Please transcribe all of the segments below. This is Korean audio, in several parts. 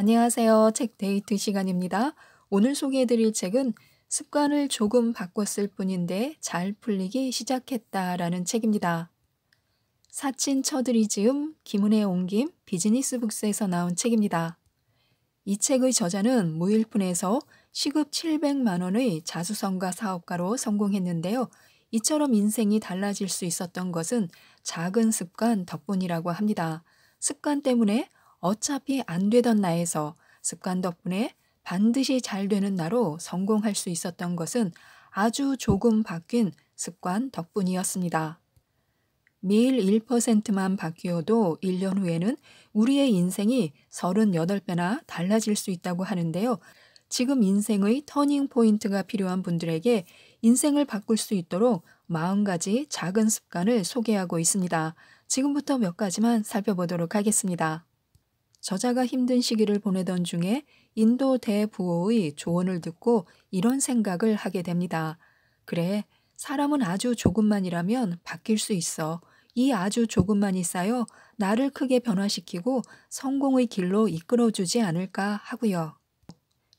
안녕하세요. 책 데이트 시간입니다. 오늘 소개해드릴 책은 습관을 조금 바꿨을 뿐인데 잘 풀리기 시작했다라는 책입니다. 사친 처들이지음 김은혜 옹김 비즈니스북스에서 나온 책입니다. 이 책의 저자는 무일푼에서 시급 700만 원의 자수성가 사업가로 성공했는데요. 이처럼 인생이 달라질 수 있었던 것은 작은 습관 덕분이라고 합니다. 습관 때문에 어차피 안 되던 나에서 습관 덕분에 반드시 잘 되는 나로 성공할 수 있었던 것은 아주 조금 바뀐 습관 덕분이었습니다. 매일 1%만 바뀌어도 1년 후에는 우리의 인생이 38배나 달라질 수 있다고 하는데요. 지금 인생의 터닝 포인트가 필요한 분들에게 인생을 바꿀 수 있도록 40가지 작은 습관을 소개하고 있습니다. 지금부터 몇 가지만 살펴보도록 하겠습니다. 저자가 힘든 시기를 보내던 중에 인도 대부호의 조언을 듣고 이런 생각을 하게 됩니다. 그래, 사람은 아주 조금만이라면 바뀔 수 있어. 이 아주 조금만이 쌓여 나를 크게 변화시키고 성공의 길로 이끌어주지 않을까 하고요.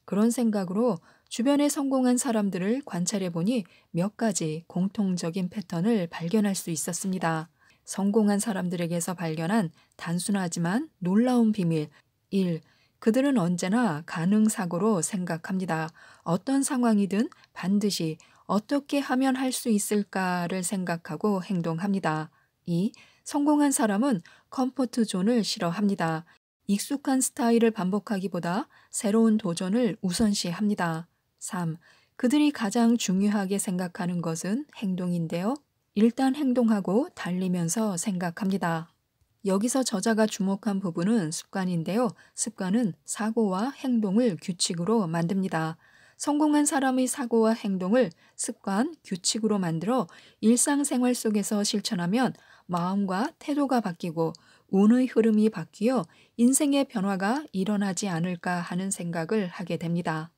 그런 생각으로 주변에 성공한 사람들을 관찰해 보니 몇 가지 공통적인 패턴을 발견할 수 있었습니다. 성공한 사람들에게서 발견한 단순하지만 놀라운 비밀 1. 그들은 언제나 가능사고로 생각합니다. 어떤 상황이든 반드시 어떻게 하면 할 수 있을까를 생각하고 행동합니다. 2. 성공한 사람은 컴포트 존을 싫어합니다. 익숙한 스타일을 반복하기보다 새로운 도전을 우선시합니다. 3. 그들이 가장 중요하게 생각하는 것은 행동인데요. 일단 행동하고 달리면서 생각합니다. 여기서 저자가 주목한 부분은 습관인데요. 습관은 사고와 행동을 규칙으로 만듭니다. 성공한 사람의 사고와 행동을 습관, 규칙으로 만들어 일상생활 속에서 실천하면 마음과 태도가 바뀌고 운의 흐름이 바뀌어 인생의 변화가 일어나지 않을까 하는 생각을 하게 됩니다.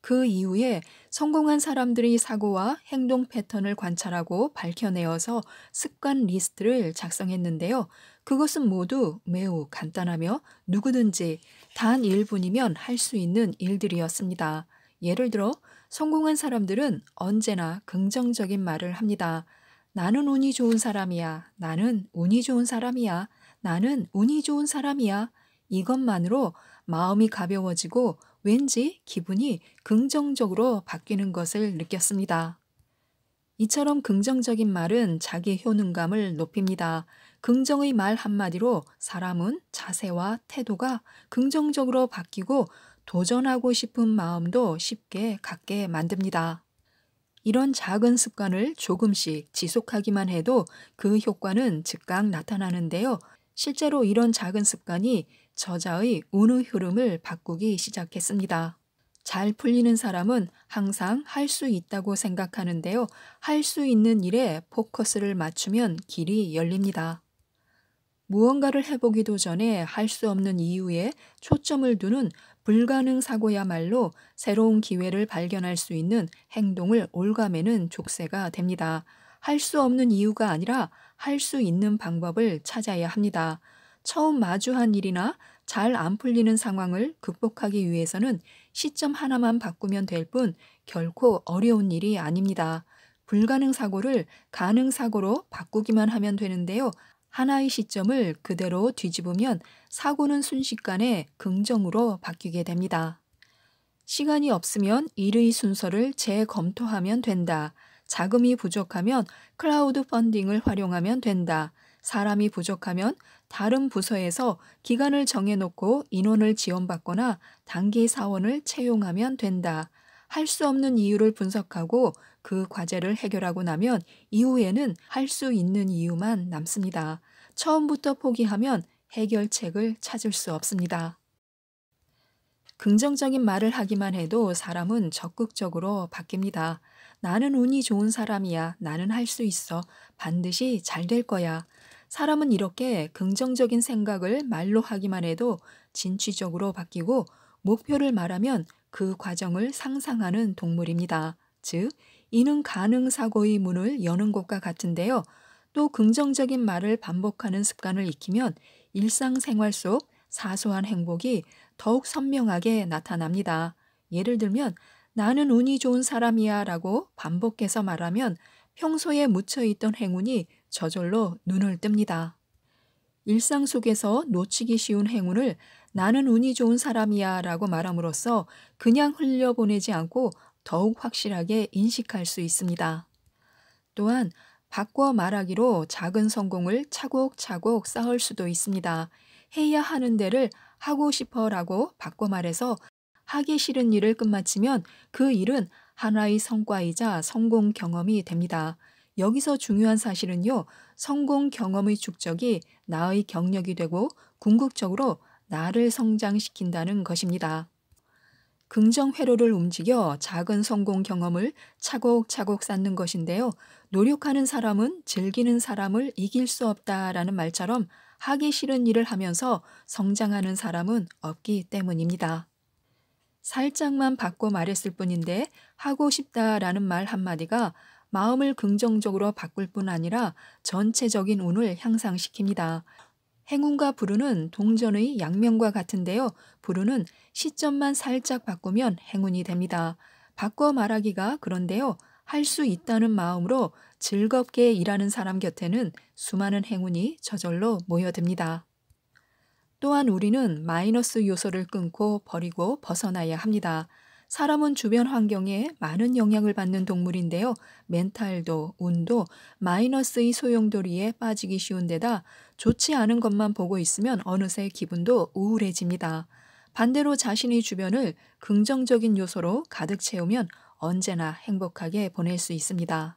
그 이후에 성공한 사람들의 사고와 행동 패턴을 관찰하고 밝혀내어서 습관 리스트를 작성했는데요. 그것은 모두 매우 간단하며 누구든지 단 1분이면 할 수 있는 일들이었습니다. 예를 들어 성공한 사람들은 언제나 긍정적인 말을 합니다. 나는 운이 좋은 사람이야. 나는 운이 좋은 사람이야. 나는 운이 좋은 사람이야. 이것만으로 마음이 가벼워지고 왠지 기분이 긍정적으로 바뀌는 것을 느꼈습니다. 이처럼 긍정적인 말은 자기 효능감을 높입니다. 긍정의 말 한마디로 사람은 자세와 태도가 긍정적으로 바뀌고 도전하고 싶은 마음도 쉽게 갖게 만듭니다. 이런 작은 습관을 조금씩 지속하기만 해도 그 효과는 즉각 나타나는데요. 실제로 이런 작은 습관이 저자의 운의 흐름을 바꾸기 시작했습니다. 잘 풀리는 사람은 항상 할 수 있다고 생각하는데요. 할 수 있는 일에 포커스를 맞추면 길이 열립니다. 무언가를 해보기도 전에 할 수 없는 이유에 초점을 두는 불가능 사고야말로 새로운 기회를 발견할 수 있는 행동을 올가매는 족쇄가 됩니다. 할수 없는 이유가 아니라 할 수 있는 방법을 찾아야 합니다. 처음 마주한 일이나 잘 안 풀리는 상황을 극복하기 위해서는 시점 하나만 바꾸면 될 뿐 결코 어려운 일이 아닙니다. 불가능 사고를 가능 사고로 바꾸기만 하면 되는데요. 하나의 시점을 그대로 뒤집으면 사고는 순식간에 긍정으로 바뀌게 됩니다. 시간이 없으면 일의 순서를 재검토하면 된다. 자금이 부족하면 클라우드 펀딩을 활용하면 된다. 사람이 부족하면 다른 부서에서 기간을 정해놓고 인원을 지원받거나 단기 사원을 채용하면 된다. 할 수 없는 이유를 분석하고 그 과제를 해결하고 나면 이후에는 할 수 있는 이유만 남습니다. 처음부터 포기하면 해결책을 찾을 수 없습니다. 긍정적인 말을 하기만 해도 사람은 적극적으로 바뀝니다. 나는 운이 좋은 사람이야. 나는 할 수 있어. 반드시 잘 될 거야. 사람은 이렇게 긍정적인 생각을 말로 하기만 해도 진취적으로 바뀌고 목표를 말하면 그 과정을 상상하는 동물입니다. 즉, 이는 가능사고의 문을 여는 것과 같은데요. 또 긍정적인 말을 반복하는 습관을 익히면 일상생활 속 사소한 행복이 더욱 선명하게 나타납니다. 예를 들면 나는 운이 좋은 사람이야 라고 반복해서 말하면 평소에 묻혀있던 행운이 저절로 눈을 뜹니다. 일상 속에서 놓치기 쉬운 행운을 나는 운이 좋은 사람이야 라고 말함으로써 그냥 흘려보내지 않고 더욱 확실하게 인식할 수 있습니다. 또한 바꿔 말하기로 작은 성공을 차곡차곡 쌓을 수도 있습니다. 해야 하는 데를 하고 싶어 라고 바꿔 말해서 하기 싫은 일을 끝마치면 그 일은 하나의 성과이자 성공 경험이 됩니다. 여기서 중요한 사실은요, 성공 경험의 축적이 나의 경력이 되고 궁극적으로 나를 성장시킨다는 것입니다. 긍정 회로를 움직여 작은 성공 경험을 차곡차곡 쌓는 것인데요. 노력하는 사람은 즐기는 사람을 이길 수 없다라는 말처럼 하기 싫은 일을 하면서 성장하는 사람은 없기 때문입니다. 살짝만 바꿔 말했을 뿐인데 하고 싶다라는 말 한마디가 마음을 긍정적으로 바꿀 뿐 아니라 전체적인 운을 향상시킵니다. 행운과 불운은 동전의 양면과 같은데요. 불운은 시점만 살짝 바꾸면 행운이 됩니다. 바꿔 말하기가 그런데요. 할 수 있다는 마음으로 즐겁게 일하는 사람 곁에는 수많은 행운이 저절로 모여듭니다. 또한 우리는 마이너스 요소를 끊고 버리고 벗어나야 합니다. 사람은 주변 환경에 많은 영향을 받는 동물인데요. 멘탈도 운도 마이너스의 소용돌이에 빠지기 쉬운 데다 좋지 않은 것만 보고 있으면 어느새 기분도 우울해집니다. 반대로 자신의 주변을 긍정적인 요소로 가득 채우면 언제나 행복하게 보낼 수 있습니다.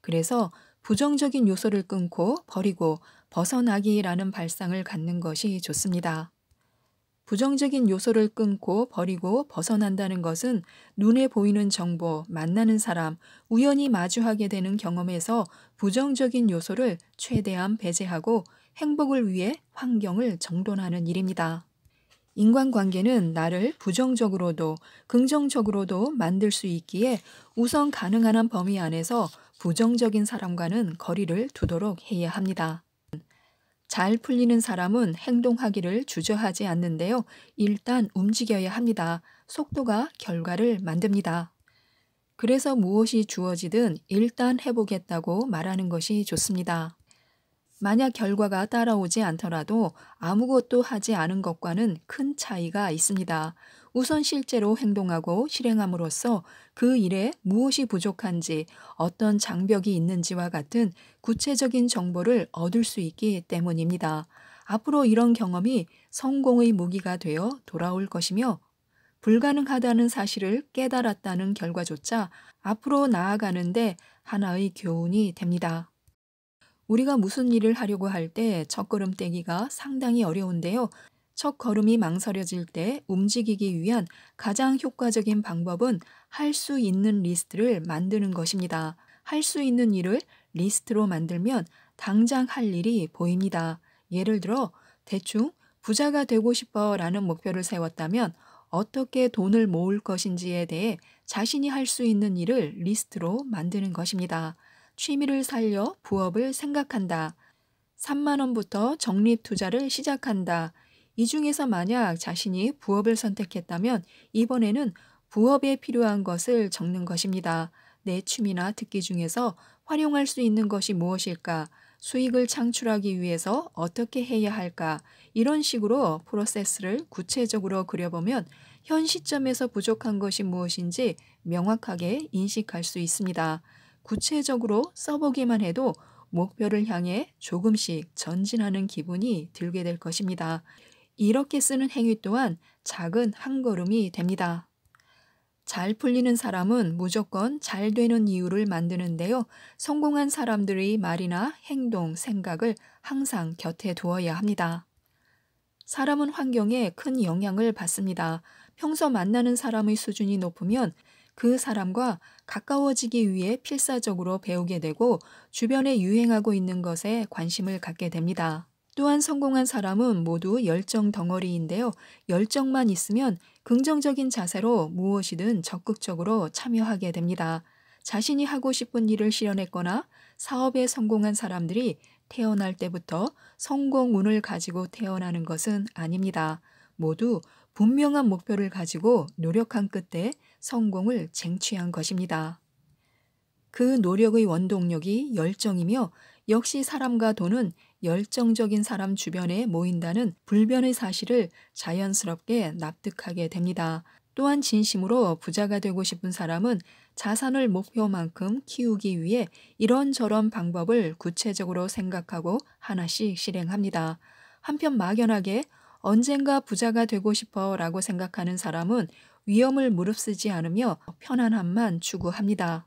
그래서 부정적인 요소를 끊고 버리고 벗어나기라는 발상을 갖는 것이 좋습니다. 부정적인 요소를 끊고 버리고 벗어난다는 것은 눈에 보이는 정보, 만나는 사람, 우연히 마주하게 되는 경험에서 부정적인 요소를 최대한 배제하고 행복을 위해 환경을 정돈하는 일입니다. 인간관계는 나를 부정적으로도 긍정적으로도 만들 수 있기에 우선 가능한 한 범위 안에서 부정적인 사람과는 거리를 두도록 해야 합니다. 잘 풀리는 사람은 행동하기를 주저하지 않는데요. 일단 움직여야 합니다. 속도가 결과를 만듭니다. 그래서 무엇이 주어지든 일단 해보겠다고 말하는 것이 좋습니다. 만약 결과가 따라오지 않더라도 아무것도 하지 않은 것과는 큰 차이가 있습니다. 우선 실제로 행동하고 실행함으로써 그 일에 무엇이 부족한지 어떤 장벽이 있는지와 같은 구체적인 정보를 얻을 수 있기 때문입니다. 앞으로 이런 경험이 성공의 무기가 되어 돌아올 것이며 불가능하다는 사실을 깨달았다는 결과조차 앞으로 나아가는데 하나의 교훈이 됩니다. 우리가 무슨 일을 하려고 할 때 첫걸음 떼기가 상당히 어려운데요. 첫 걸음이 망설여질 때 움직이기 위한 가장 효과적인 방법은 할 수 있는 리스트를 만드는 것입니다. 할 수 있는 일을 리스트로 만들면 당장 할 일이 보입니다. 예를 들어 대충 부자가 되고 싶어 라는 목표를 세웠다면 어떻게 돈을 모을 것인지에 대해 자신이 할 수 있는 일을 리스트로 만드는 것입니다. 취미를 살려 부업을 생각한다. 3만원부터 적립 투자를 시작한다. 이 중에서 만약 자신이 부업을 선택했다면 이번에는 부업에 필요한 것을 적는 것입니다. 내 취미나 특기 중에서 활용할 수 있는 것이 무엇일까? 수익을 창출하기 위해서 어떻게 해야 할까? 이런 식으로 프로세스를 구체적으로 그려보면 현 시점에서 부족한 것이 무엇인지 명확하게 인식할 수 있습니다. 구체적으로 써보기만 해도 목표를 향해 조금씩 전진하는 기분이 들게 될 것입니다. 이렇게 쓰는 행위 또한 작은 한 걸음이 됩니다. 잘 풀리는 사람은 무조건 잘 되는 이유를 만드는데요. 성공한 사람들의 말이나 행동, 생각을 항상 곁에 두어야 합니다. 사람은 환경에 큰 영향을 받습니다. 평소 만나는 사람의 수준이 높으면 그 사람과 가까워지기 위해 필사적으로 배우게 되고 주변에 유행하고 있는 것에 관심을 갖게 됩니다. 또한 성공한 사람은 모두 열정 덩어리인데요. 열정만 있으면 긍정적인 자세로 무엇이든 적극적으로 참여하게 됩니다. 자신이 하고 싶은 일을 실현했거나 사업에 성공한 사람들이 태어날 때부터 성공운을 가지고 태어나는 것은 아닙니다. 모두 분명한 목표를 가지고 노력한 끝에 성공을 쟁취한 것입니다. 그 노력의 원동력이 열정이며 역시 사람과 돈은 열정적인 사람 주변에 모인다는 불변의 사실을 자연스럽게 납득하게 됩니다. 또한 진심으로 부자가 되고 싶은 사람은 자산을 목표만큼 키우기 위해 이런저런 방법을 구체적으로 생각하고 하나씩 실행합니다. 한편 막연하게 언젠가 부자가 되고 싶어 라고 생각하는 사람은 위험을 무릅쓰지 않으며 편안함만 추구합니다.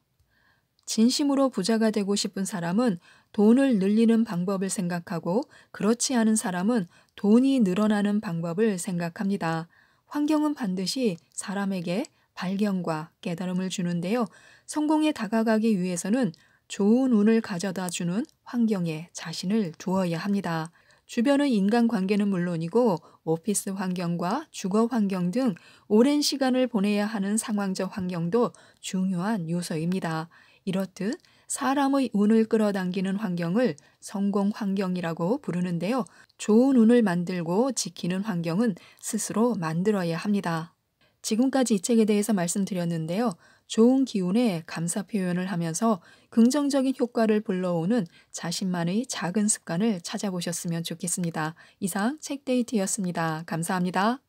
진심으로 부자가 되고 싶은 사람은 돈을 늘리는 방법을 생각하고 그렇지 않은 사람은 돈이 늘어나는 방법을 생각합니다. 환경은 반드시 사람에게 발견과 깨달음을 주는데요. 성공에 다가가기 위해서는 좋은 운을 가져다 주는 환경에 자신을 두어야 합니다. 주변의 인간관계는 물론이고 오피스 환경과 주거 환경 등 오랜 시간을 보내야 하는 상황적 환경도 중요한 요소입니다. 이렇듯 사람의 운을 끌어당기는 환경을 성공 환경이라고 부르는데요. 좋은 운을 만들고 지키는 환경은 스스로 만들어야 합니다. 지금까지 이 책에 대해서 말씀드렸는데요. 좋은 기운에 감사 표현을 하면서 긍정적인 효과를 불러오는 자신만의 작은 습관을 찾아보셨으면 좋겠습니다. 이상 책데이트였습니다. 감사합니다.